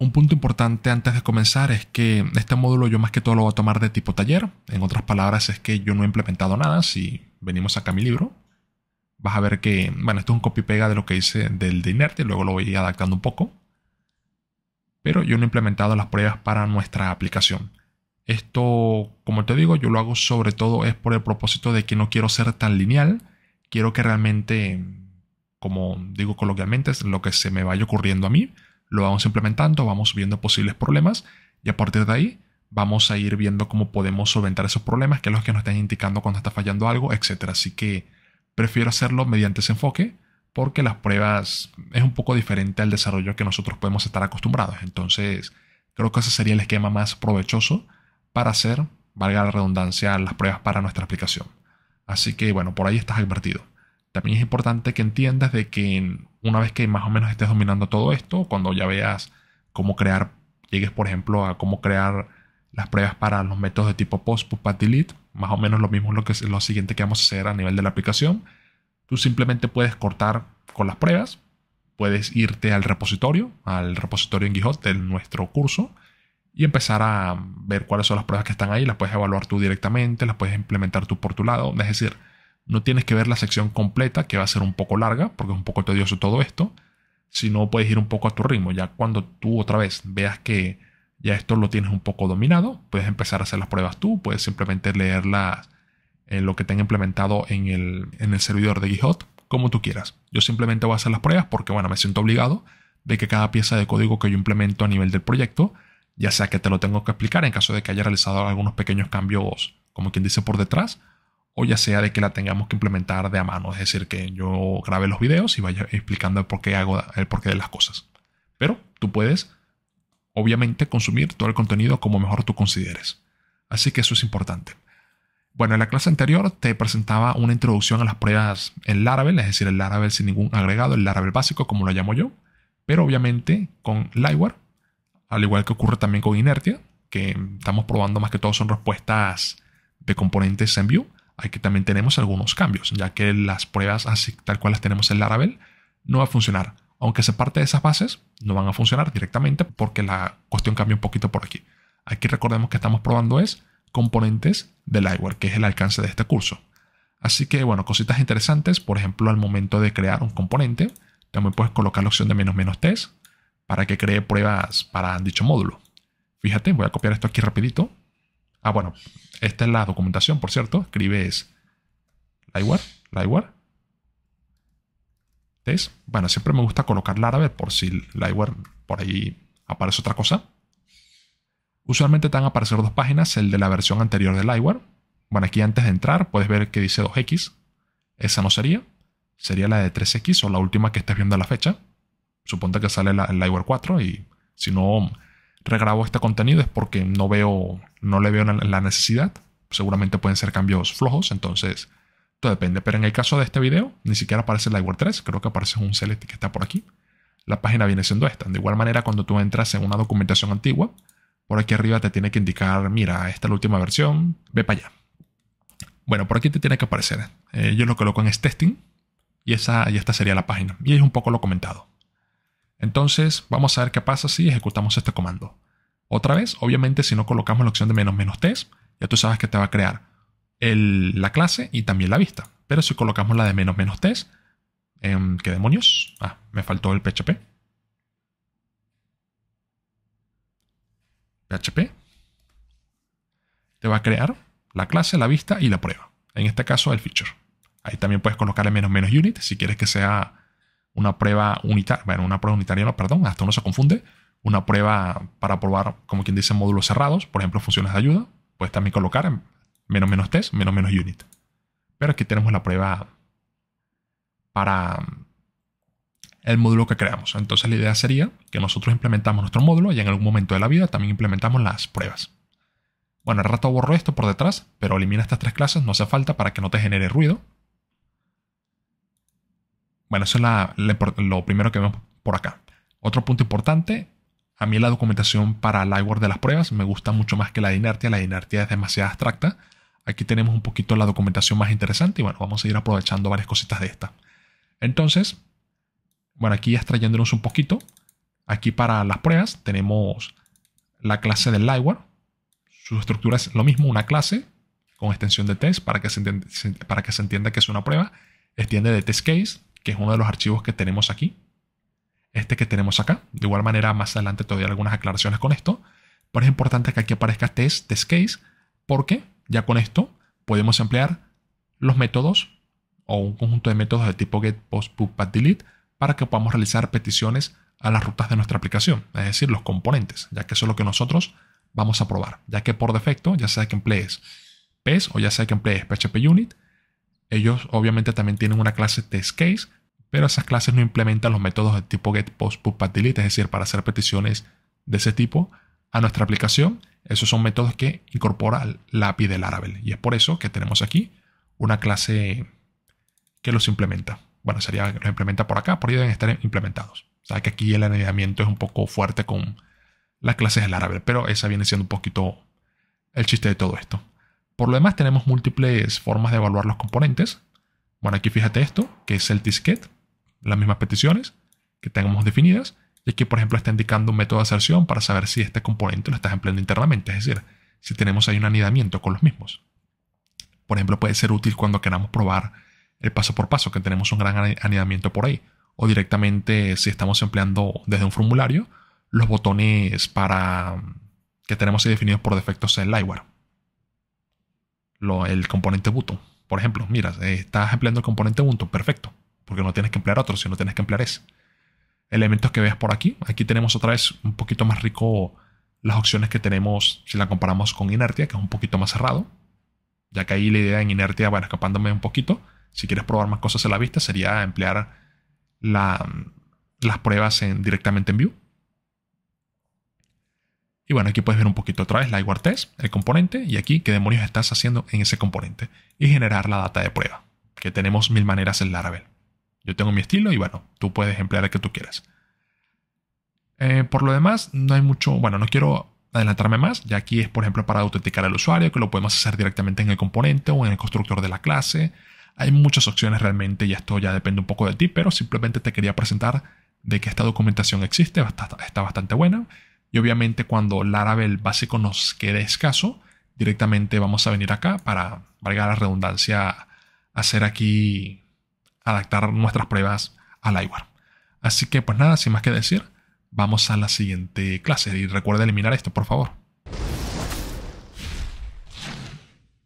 Un punto importante antes de comenzar es que este módulo yo más que todo lo voy a tomar de tipo taller. En otras palabras es que yo no he implementado nada. Si venimos acá a mi libro, vas a ver que, bueno, esto es un copy-pega de lo que hice del de Inerte, y luego lo voy a ir adaptando un poco. Pero yo no he implementado las pruebas para nuestra aplicación. Esto, como te digo, yo lo hago sobre todo es por el propósito de que no quiero ser tan lineal. Quiero que realmente, como digo coloquialmente, es lo que se me vaya ocurriendo a mí lo vamos implementando, vamos viendo posibles problemas y a partir de ahí vamos a ir viendo cómo podemos solventar esos problemas, que es lo que nos están indicando cuando está fallando algo, etc. Así que prefiero hacerlo mediante ese enfoque porque las pruebas es un poco diferente al desarrollo que nosotros podemos estar acostumbrados. Entonces, creo que ese sería el esquema más provechoso para hacer, valga la redundancia, las pruebas para nuestra aplicación. Así que bueno, por ahí estás advertido también es importante que entiendas de que una vez que más o menos estés dominando todo esto, cuando ya veas cómo crear, llegues por ejemplo a cómo crear las pruebas para los métodos de tipo post, put, delete, más o menos lo mismo es lo, que es lo siguiente que vamos a hacer a nivel de la aplicación. Tú simplemente puedes cortar con las pruebas, puedes irte al repositorio, al repositorio en GitHub de nuestro curso y empezar a ver cuáles son las pruebas que están ahí, las puedes evaluar tú directamente, las puedes implementar tú por tu lado, es decir, no tienes que ver la sección completa, que va a ser un poco larga, porque es un poco tedioso todo esto, Si no, puedes ir un poco a tu ritmo. Ya cuando tú otra vez veas que ya esto lo tienes un poco dominado, puedes empezar a hacer las pruebas tú, puedes simplemente leer eh, lo que tenga implementado en el, servidor de GitHub, como tú quieras. Yo simplemente voy a hacer las pruebas porque, bueno, me siento obligado de que cada pieza de código que yo implemento a nivel del proyecto, ya sea que te lo tengo que explicar en caso de que haya realizado algunos pequeños cambios, como quien dice por detrás, o ya sea de que la tengamos que implementar de a mano, es decir, que yo grabe los videos y vaya explicando el porqué hago el porqué de las cosas. Pero tú puedes obviamente consumir todo el contenido como mejor tú consideres. Así que eso es importante. Bueno, en la clase anterior te presentaba una introducción a las pruebas en Laravel, es decir, el Laravel sin ningún agregado, el Laravel básico, como lo llamo yo, pero obviamente con Lightware, al igual que ocurre también con Inertia, que estamos probando más que todo son respuestas de componentes en Vue, Aquí también tenemos algunos cambios, ya que las pruebas así tal cual las tenemos en Laravel no va a funcionar. Aunque se parte de esas bases, no van a funcionar directamente porque la cuestión cambia un poquito por aquí. Aquí recordemos que estamos probando es componentes del iWare, que es el alcance de este curso. Así que bueno, cositas interesantes, por ejemplo, al momento de crear un componente, también puedes colocar la opción de menos menos test para que cree pruebas para dicho módulo. Fíjate, voy a copiar esto aquí rapidito Ah, bueno, esta es la documentación, por cierto. Escribes Lightware, Lightwear. ¿Ves? Bueno, siempre me gusta colocar árabe por si Lywar por ahí aparece otra cosa. Usualmente te van a aparecer dos páginas, el de la versión anterior de Lightwear. Bueno, aquí antes de entrar puedes ver que dice 2X. Esa no sería. Sería la de 3X o la última que estés viendo a la fecha. Suponte que sale la, el 4 y si no regrabo este contenido es porque no veo, no le veo la necesidad. Seguramente pueden ser cambios flojos, entonces todo depende. Pero en el caso de este video, ni siquiera aparece la word 3, creo que aparece un select que está por aquí. La página viene siendo esta. De igual manera, cuando tú entras en una documentación antigua, por aquí arriba te tiene que indicar, mira, esta es la última versión, ve para allá. Bueno, por aquí te tiene que aparecer. Eh, yo lo coloco en este testing y, esa, y esta sería la página. Y es un poco lo comentado. Entonces, vamos a ver qué pasa si ejecutamos este comando. Otra vez, obviamente, si no colocamos la opción de menos menos test, ya tú sabes que te va a crear la clase y también la vista. Pero si colocamos la de menos menos test, em, ¿qué demonios? Ah, me faltó el PHP. PHP. Te va a crear la clase, la vista y la prueba. En este caso, el feature. Ahí también puedes colocarle menos menos unit si quieres que sea una prueba unitaria, bueno, una prueba unitaria, no, perdón, hasta uno se confunde, una prueba para probar, como quien dice, módulos cerrados, por ejemplo, funciones de ayuda, puedes también colocar menos menos test, menos menos unit. Pero aquí tenemos la prueba para el módulo que creamos. Entonces la idea sería que nosotros implementamos nuestro módulo y en algún momento de la vida también implementamos las pruebas. Bueno, al rato borro esto por detrás, pero elimina estas tres clases, no hace falta para que no te genere ruido. Bueno, eso es lo primero que vemos por acá. Otro punto importante, a mí la documentación para word de las pruebas me gusta mucho más que la de inertia. La de inertia es demasiado abstracta. Aquí tenemos un poquito la documentación más interesante y bueno, vamos a ir aprovechando varias cositas de esta. Entonces, bueno, aquí extrayéndonos un poquito. Aquí para las pruebas tenemos la clase del LIBOR. Su estructura es lo mismo, una clase con extensión de test para que se, entienda, para que, se entienda que es una prueba. Extiende de test case, que es uno de los archivos que tenemos aquí. Este que tenemos acá. De igual manera, más adelante te doy algunas aclaraciones con esto. Pero es importante que aquí aparezca test, test case, porque ya con esto podemos emplear los métodos o un conjunto de métodos de tipo get, post, put, delete para que podamos realizar peticiones a las rutas de nuestra aplicación, es decir, los componentes, ya que eso es lo que nosotros vamos a probar, ya que por defecto, ya sea que emplees PES o ya sea que emplees PHP Unit, ellos obviamente también tienen una clase test case, pero esas clases no implementan los métodos de tipo get, es decir, para hacer peticiones de ese tipo a nuestra aplicación. Esos son métodos que incorpora la API del Laravel. Y es por eso que tenemos aquí una clase que los implementa. Bueno, sería que los implementa por acá, por ahí deben estar implementados. O sea que aquí el anidamiento es un poco fuerte con las clases del Laravel, pero esa viene siendo un poquito el chiste de todo esto. Por lo demás tenemos múltiples formas de evaluar los componentes. Bueno, aquí fíjate esto, que es el TISKet, las mismas peticiones que tengamos definidas. Y aquí, por ejemplo, está indicando un método de aserción para saber si este componente lo estás empleando internamente, es decir, si tenemos ahí un anidamiento con los mismos. Por ejemplo, puede ser útil cuando queramos probar el paso por paso, que tenemos un gran anidamiento por ahí. O directamente si estamos empleando desde un formulario los botones para mm, que tenemos ahí definidos por defecto en Lightware el componente button, Por ejemplo, mira, eh, estás empleando el componente button, perfecto, porque no tienes que emplear otro, sino tienes que emplear ese. Elementos que veas por aquí, aquí tenemos otra vez un poquito más rico las opciones que tenemos si la comparamos con inertia, que es un poquito más cerrado, ya que ahí la idea en inertia, bueno, escapándome un poquito, si quieres probar más cosas en la vista, sería emplear las pruebas directamente en view. Y bueno, aquí puedes ver un poquito otra vez la igual test, el componente, y aquí qué demonios estás haciendo en ese componente. Y generar la data de prueba, que tenemos mil maneras en Laravel. Yo tengo mi estilo y bueno, tú puedes emplear el que tú quieras. Eh, por lo demás, no hay mucho, bueno, no quiero adelantarme más, ya aquí es por ejemplo para autenticar al usuario, que lo podemos hacer directamente en el componente o en el constructor de la clase. Hay muchas opciones realmente y esto ya depende un poco de ti, pero simplemente te quería presentar de que esta documentación existe, está bastante buena y obviamente cuando Laravel básico nos quede escaso, directamente vamos a venir acá para, valga la redundancia, hacer aquí, adaptar nuestras pruebas al iWare. Así que pues nada, sin más que decir, vamos a la siguiente clase y recuerda eliminar esto, por favor.